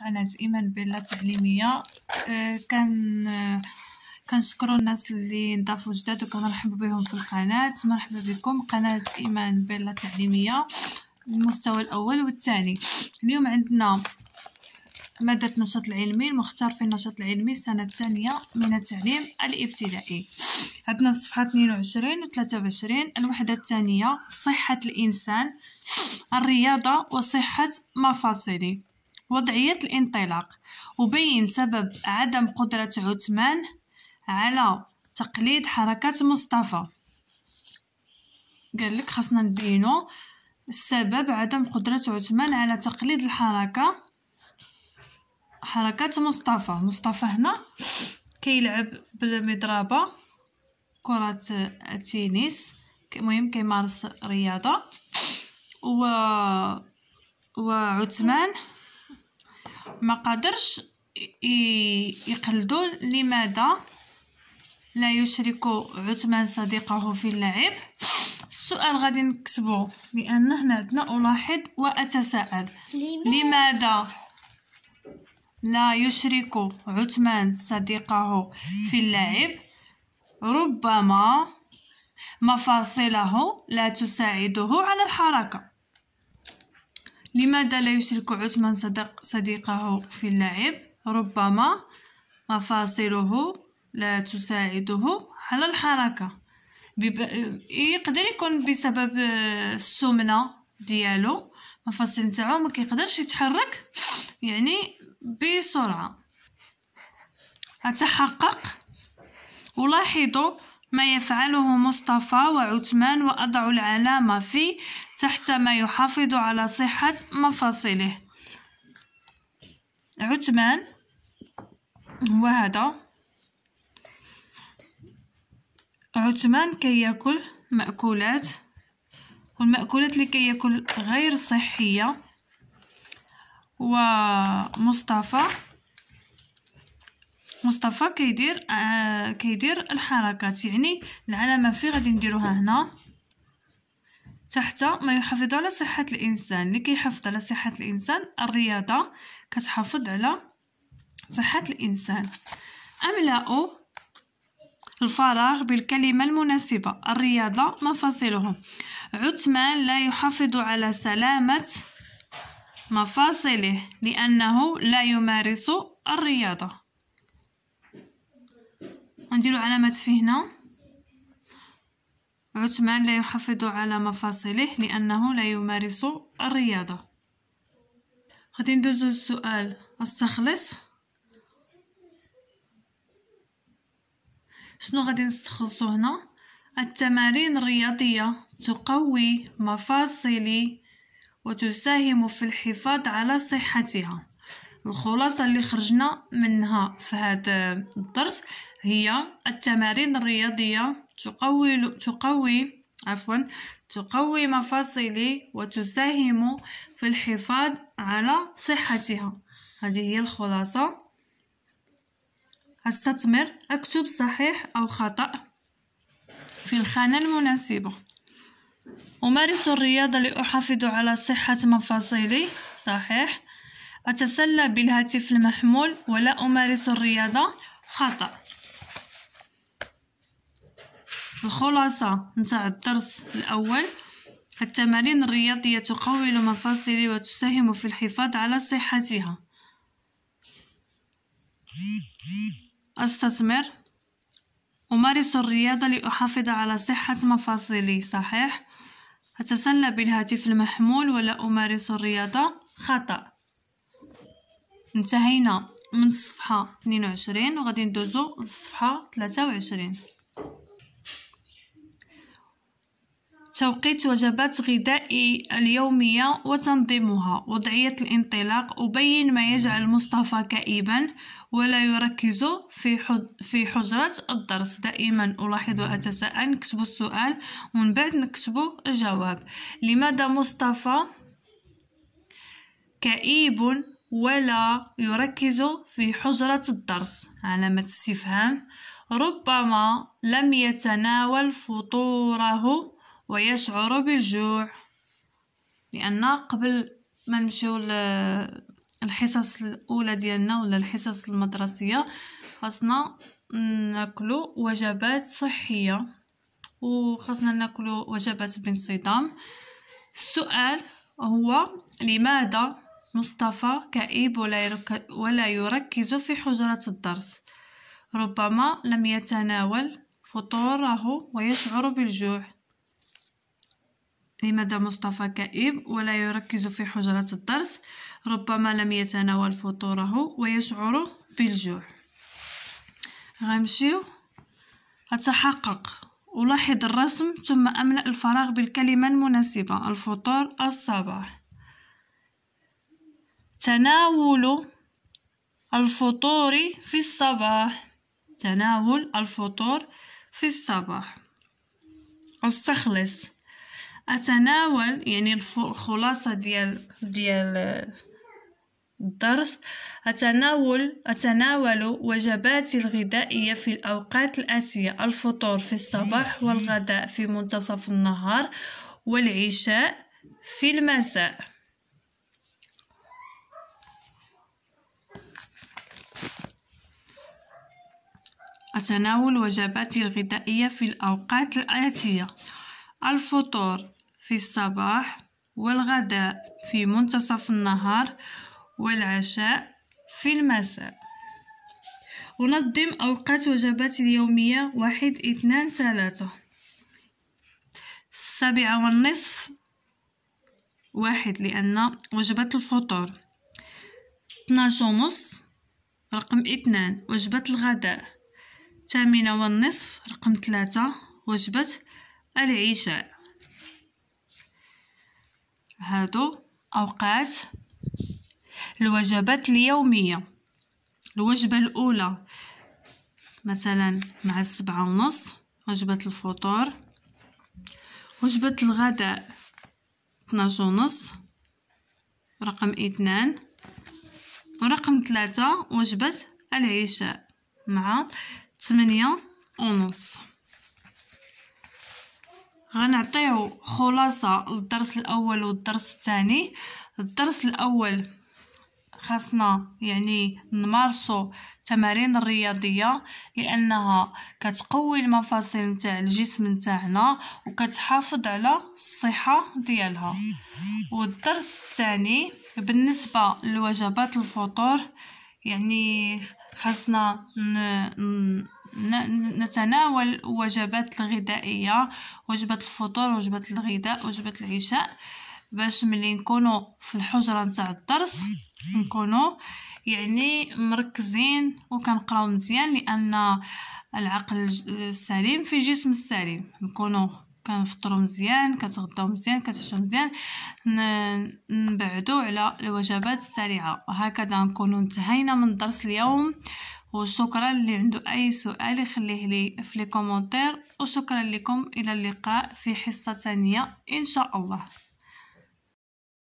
قناة إيمان بيلا تعليمية آه، كان آه، كنشكروا الناس اللي نضافوا جداد وكنرحبوا بهم في القناة مرحبا بكم قناة إيمان بيلا تعليمية المستوى الأول والثاني اليوم عندنا مادة النشاط العلمي المختار في النشاط العلمي السنة الثانية من التعليم الابتدائي عندنا الصفحة 22 و 23 الوحدة الثانية صحة الإنسان الرياضة وصحة مفاصلي وضعية الانطلاق وبين سبب عدم قدرة عثمان على تقليد حركة مصطفى قال لك خاصنا نبينو السبب عدم قدرة عثمان على تقليد الحركة حركة مصطفى مصطفى هنا كيلعب بالمضربة كرة التنس المهم كيمارس رياضة و وعثمان ما قادرش يقلدوا لماذا لا يشرك عثمان صديقه في اللعب السؤال غادي نكتبه لان هنا عندنا الاحظ واتساءل لماذا لا يشرك عثمان صديقه في اللعب ربما مفاصله لا تساعده على الحركه لماذا لا يشرك عثمان صدق صديقه في اللعب ربما مفاصله لا تساعده على الحركة بب... يقدر يكون بسبب السمنة ديالو مفاصل نتاعو ما كيقدرش يتحرك يعني بسرعة أتحقق ولاحظوا ما يفعله مصطفى وعثمان وأضع العلامة في تحت ما يحافظ على صحة مفاصله عثمان هو عثمان كي يأكل مأكولات والمأكولات اللي كي يأكل غير صحية ومصطفى مصطفى كيدير آه كيدير الحركات يعني العلامه في غادي نديروها هنا تحت ما يحافظ على صحه الانسان اللي كيحافظ على صحه الانسان الرياضه كتحافظ على صحه الانسان املأ الفراغ بالكلمة المناسبة الرياضة مفاصله عثمان لا يحافظ على سلامة مفاصله لأنه لا يمارس الرياضة غنديرو علامة في هنا عثمان لا يحافظ على مفاصله لأنه لا يمارس الرياضة غادي ندوزو السؤال استخلص شنو غادي نستخلصو هنا التمارين الرياضية تقوي مفاصلي وتساهم في الحفاظ على صحتها الخلاصة اللي خرجنا منها في هذا الدرس هي التمارين الرياضية تقوي تقوي عفوا تقوي مفاصلي وتساهم في الحفاظ على صحتها هذه هي الخلاصة استثمر اكتب صحيح او خطأ في الخانة المناسبة أمارس الرياضة لأحافظ على صحة مفاصلي صحيح أتسلى بالهاتف المحمول ولا أمارس الرياضة خطأ الخلاصة نتاع الدرس الأول التمارين الرياضية تقوي المفاصل وتساهم في الحفاظ على صحتها أستثمر أمارس الرياضة لأحافظ على صحة مفاصلي صحيح أتسلى بالهاتف المحمول ولا أمارس الرياضة خطأ انتهينا من الصفحة 22 وغادي ندوزو للصفحة 23 توقيت وجبات غذائي اليومية وتنظيمها وضعية الانطلاق أبين ما يجعل مصطفى كئيبا ولا يركز في في حجرة الدرس دائما ألاحظ أتساءل نكتب السؤال ومن بعد نكتب الجواب لماذا مصطفى كئيب ولا يركز في حجرة الدرس علامة استفهام ربما لم يتناول فطوره ويشعر بالجوع لأن قبل ما نمشيو الحصص الأولى ديالنا ولا الحصص المدرسية خاصنا ناكلو وجبات صحية وخاصنا ناكلو وجبات بانصدام السؤال هو لماذا مصطفى كئيب ولا يركز في حجرة الدرس ربما لم يتناول فطوره ويشعر بالجوع لماذا مصطفى كئيب ولا يركز في حجرة الدرس ربما لم يتناول فطوره ويشعر بالجوع غنمشيو أتحقق ألاحظ الرسم ثم أملأ الفراغ بالكلمة المناسبة الفطور الصباح تناول الفطور في الصباح تناول الفطور في الصباح استخلص أتناول يعني الخلاصة ديال ديال الدرس أتناول أتناول وجباتي الغذائية في الأوقات الآتية الفطور في الصباح والغداء في منتصف النهار والعشاء في المساء أتناول وجباتي الغذائية في الأوقات الآتية الفطور في الصباح والغداء في منتصف النهار والعشاء في المساء أنظم أوقات وجباتي اليومية واحد اثنان ثلاثة السابعة والنصف واحد لأن وجبة الفطور اثناش ونص رقم اثنان وجبة الغداء ثامنة والنصف رقم ثلاثة وجبة العشاء هادو أوقات الوجبات اليومية الوجبة الأولى مثلا مع السبعة ونص وجبة الفطور وجبة الغداء اثناش ونص رقم اثنان ورقم ثلاثة وجبة العشاء مع تمنية ونص غنعطيو خلاصه للدرس الاول والدرس الثاني الدرس الاول خاصنا يعني نمارسو التمارين الرياضيه لانها كتقوي المفاصل نتاع الجسم نتاعنا وكتحافظ على الصحه ديالها والدرس الثاني بالنسبه لوجبات الفطور يعني خاصنا ن... ن... نتناول وجبات الغذائية وجبة الفطور وجبة الغداء وجبة العشاء باش ملي نكونو في الحجرة نتاع الدرس نكونو يعني مركزين وكنقراو مزيان لان العقل السليم في جسم السليم نكونو كنفطروا مزيان كتغداو مزيان كنتعشاو مزيان نبعدو على الوجبات السريعه وهكذا نكونوا انتهينا من درس اليوم وشكرا اللي عنده اي سؤال يخليه لي في لي كومونتير وشكرا لكم الى اللقاء في حصه ثانيه ان شاء الله